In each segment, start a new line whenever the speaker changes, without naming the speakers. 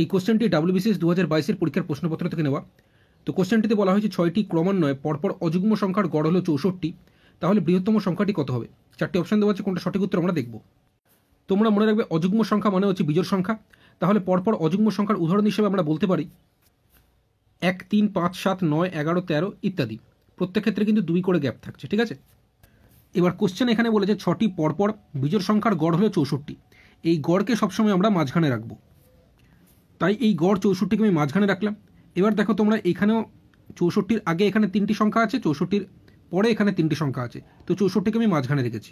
এই কোশ্চেনটি ডাব্লিউবিসিএস দু হাজার বাইশের পরীক্ষার প্রশ্নপত্র থেকে নেওয়া তো কোশ্চেনটিতে বলা হয়েছে ছয়টি ক্রমান্বয়ে পরপর অযুগ্ম সংখ্যার গড় হলো চৌষট্টি তাহলে বৃহত্তম সংখ্যাটি কত হবে চারটি অপশন দেওয়া আছে কোনটা সঠিক উত্তর আমরা দেখব তোমরা মনে রাখবে অযুগ্ম সংখ্যা মানে হচ্ছে বিজোড় সংখ্যা তাহলে পরপর অযুগ্ম সংখ্যার উদাহরণ হিসেবে আমরা বলতে পারি এক তিন পাঁচ সাত নয় এগারো তেরো ইত্যাদি প্রত্যেক ক্ষেত্রে কিন্তু দুই করে গ্যাপ থাকছে ঠিক আছে এবার কোশ্চেন এখানে বলেছে ছটি পরপর বিজোড় সংখ্যার গড় হলো চৌষট্টি এই গড়কে সবসময় আমরা মাঝখানে রাখবো তাই এই গড় চৌষট্টিকে আমি মাঝখানে রাখলাম এবার দেখো তোমরা এখানেও চৌষট্টির আগে এখানে তিনটি সংখ্যা আছে চৌষট্টির পরে এখানে তিনটি সংখ্যা আছে তো চৌষট্টিকে আমি মাঝখানে রেখেছি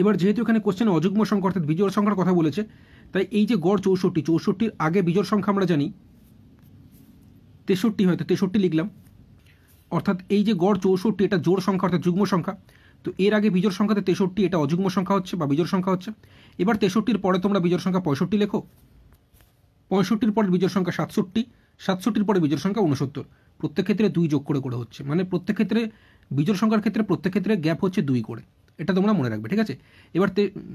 এবার যেহেতু এখানে কোশ্চেন অযুগ্ম সংখ্যা অর্থাৎ বিজোড় সংখ্যার কথা বলেছে তাই এই যে গড় চৌষট্টি চৌষট্টির আগে বিজোড় সংখ্যা আমরা জানি তেষট্টি হয়তো তেষট্টি লিখলাম অর্থাৎ এই যে গড় চৌষট্টি এটা জোড় সংখ্যা অর্থাৎ যুগ্ম সংখ্যা তো এর আগে বিজোর সংখ্যাতে তেষট্টি এটা অযুগ্ম সংখ্যা হচ্ছে বা বিজোর সংখ্যা হচ্ছে এবার তেষট্টির পরে তোমরা বিজোর সংখ্যা পঁয়ষট্টি লেখো পঁয়ষট্টির পরে বিজয় সংখ্যা সাতষট্টি সাতষট্টির পরে বিজয় সংখ্যা উনসত্তর প্রত্যেক ক্ষেত্রে দুই যোগ করে করে হচ্ছে মানে প্রত্যেক ক্ষেত্রে বিজয় সংখ্যার ক্ষেত্রে প্রত্যেক ক্ষেত্রে গ্যাপ হচ্ছে দুই করে এটা তোমরা মনে রাখবে ঠিক আছে এবার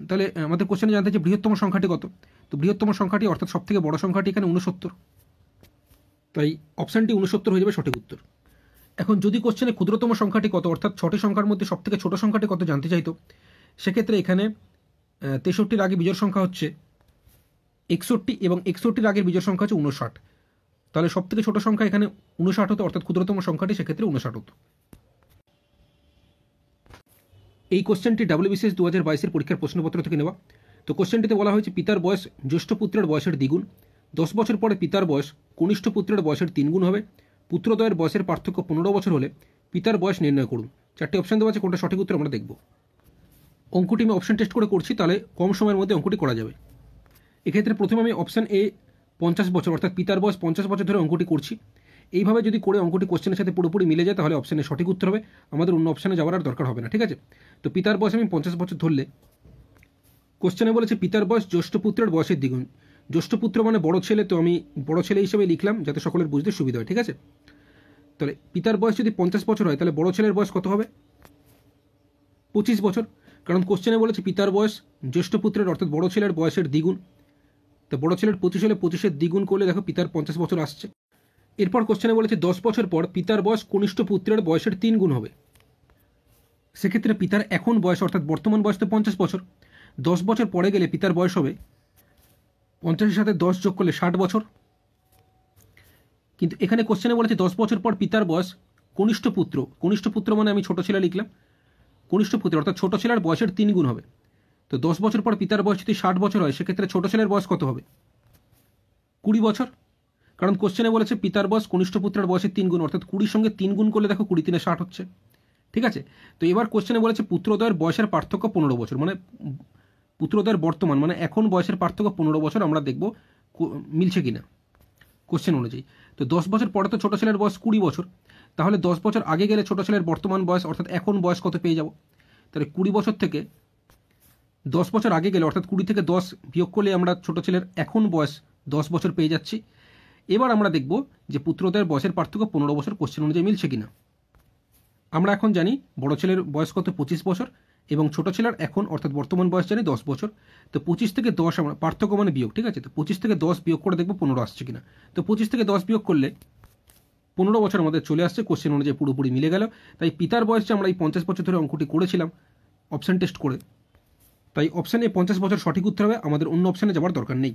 তাহলে আমাদের কোশ্চেনে জানতে চাই বৃহত্তম সংখ্যাটি কত তো বৃহত্তম সংখ্যাটি অর্থাৎ সবথেকে বড় সংখ্যাটি এখানে উনসত্তর তাই অপশানটি উনসত্তর হয়ে যাবে সঠিক উত্তর এখন যদি কোশ্চেনে ক্ষুদ্রতম সংখ্যাটি কত অর্থাৎ ছটি সংখ্যার মধ্যে সবথেকে ছোটো সংখ্যাটি কত জানতে চাইতো সেক্ষেত্রে এখানে তেষট্টির আগে বিজয় সংখ্যা হচ্ছে একষট্টি এবং একষট্টির আগের বিজয় সংখ্যা হচ্ছে উনষাট তাহলে সব থেকে ছোটো সংখ্যা এখানে উনষাট হতো অর্থাৎ ক্ষুদ্রতম সংখ্যাটি সেক্ষেত্রে উনষাট হতো এই কোশ্চেনটি ডাব্লিউবিসিএস দু হাজার বাইশের পরীক্ষার প্রশ্নপত্র থেকে নেওয়া তো কোশ্চেনটিতে বলা হয়েছে পিতার বয়স জ্যেষ্ঠ পুত্রের বয়সের দ্বিগুণ দশ বছর পরে পিতার বয়স কনিষ্ঠ পুত্রের বয়সের তিনগুণ হবে পুত্রদ্বয়ের বয়সের পার্থক্য পনেরো বছর হলে পিতার বয়স নির্ণয় করুন চারটি অপশান দেওয়া আছে কোনটা সঠিক উত্তর আমরা দেখব অঙ্কটি আমি অপশান টেস্ট করে করছি তাহলে কম সময়ের মধ্যে অঙ্কটি করা যাবে এক্ষেত্রে প্রথমে আমি অপশান এ পঞ্চাশ বছর অর্থাৎ পিতার বয়স পঞ্চাশ বছর ধরে অঙ্কটি করছি এইভাবে যদি করে অঙ্কটি কোশ্চেনের সাথে পুরোপুরি মিলে যায় তাহলে অপশানে সঠিক উত্তর হবে আমাদের অন্য অপশানে যাওয়ার আর দরকার হবে না ঠিক আছে তো পিতার বয়স আমি পঞ্চাশ বছর ধরলে কোশ্চেনে বলেছে পিতার বয়স জ্যৈষ্ঠ পুত্রের বয়সের দ্বিগুণ জ্যৈষ্ঠ পুত্র মানে বড় ছেলে তো আমি বড় ছেলে হিসেবে লিখলাম যাতে সকলের বুঝতে সুবিধা হয় ঠিক আছে তাহলে পিতার বয়স যদি পঞ্চাশ বছর হয় তাহলে বড় ছেলের বয়স কত হবে পঁচিশ বছর কারণ কোশ্চেনে বলেছে পিতার বয়স জ্যেষ্ঠ পুত্রের অর্থাৎ বড় ছেলের বয়সের দ্বিগুণ তো বড় ছেলের পঁচিশ হলে পঁচিশের দ্বিগুণ করলে দেখো পিতার পঞ্চাশ বছর আসছে এরপর কোশ্চেনে বলেছে দশ বছর পর পিতার বয়স কনিষ্ঠ পুত্রের বয়সের তিন গুণ হবে সেক্ষেত্রে পিতার এখন বয়স অর্থাৎ বর্তমান বয়স তো পঞ্চাশ বছর দশ বছর পরে গেলে পিতার বয়স হবে পঞ্চাশের সাথে দশ যোগ করলে ষাট বছর কিন্তু এখানে কোশ্চেনে বলেছে দশ বছর পর পিতার বয়স কনিষ্ঠ পুত্র কনিষ্ঠ পুত্র মানে আমি ছোটো ছেলে লিখলাম কনিষ্ঠ পুত্র অর্থাৎ ছোটো ছেলের বয়সের তিন গুণ হবে তো দশ বছর পর পিতার বয়স যদি ষাট বছর হয় সেক্ষেত্রে ছোটো ছেলের বয়স কত হবে কুড়ি বছর কারণ কোশ্চেনে বলেছে পিতার বয়স কনিষ্ঠ পুত্রের বয়সের তিন গুণ অর্থাৎ কুড়ির সঙ্গে তিন গুণ করলে দেখো কুড়ি তিনে ষাট হচ্ছে ঠিক আছে তো এবার কোশ্চেনে বলেছে পুত্রদয়ের বয়সের পার্থক্য পনেরো বছর মানে পুত্রদয়ের বর্তমান মানে এখন বয়সের পার্থক্য পনেরো বছর আমরা দেখব মিলছে কি না কোশ্চেন অনুযায়ী তো দশ বছর পরে তো ছোটো ছেলের বয়স কুড়ি বছর তাহলে দশ বছর আগে গেলে ছোটো ছেলের বর্তমান বয়স অর্থাৎ এখন বয়স কত পেয়ে যাব তাহলে কুড়ি বছর থেকে দশ বছর আগে গেলে অর্থাৎ কুড়ি থেকে দশ বিয়োগ করলে আমরা ছোট ছেলের এখন বয়স দশ বছর পেয়ে যাচ্ছি এবার আমরা দেখব যে পুত্রদের বয়সের পার্থক্য পনেরো বছর কোশ্চেন অনুযায়ী মিলছে কিনা আমরা এখন জানি বড় ছেলের বয়স কত পঁচিশ বছর এবং ছোট ছেলের এখন অর্থাৎ বর্তমান বয়স জানি দশ বছর তো পঁচিশ থেকে দশ আমরা পার্থক্য মানে বিয়োগ ঠিক আছে তো পঁচিশ থেকে দশ বিয়োগ করে দেখবো পনেরো আসছে কিনা তো পঁচিশ থেকে দশ বিয়োগ করলে পনেরো বছর আমাদের চলে আসছে কোশ্চেন অনুযায়ী পুরোপুরি মিলে গেল তাই পিতার বয়স যে আমরা এই পঞ্চাশ বছর ধরে অঙ্কটি করেছিলাম অপশান টেস্ট করে তাই অপশানে পঞ্চাশ বছর সঠিক উত্তর হবে আমাদের অন্য অপশানে যাওয়ার দরকার নেই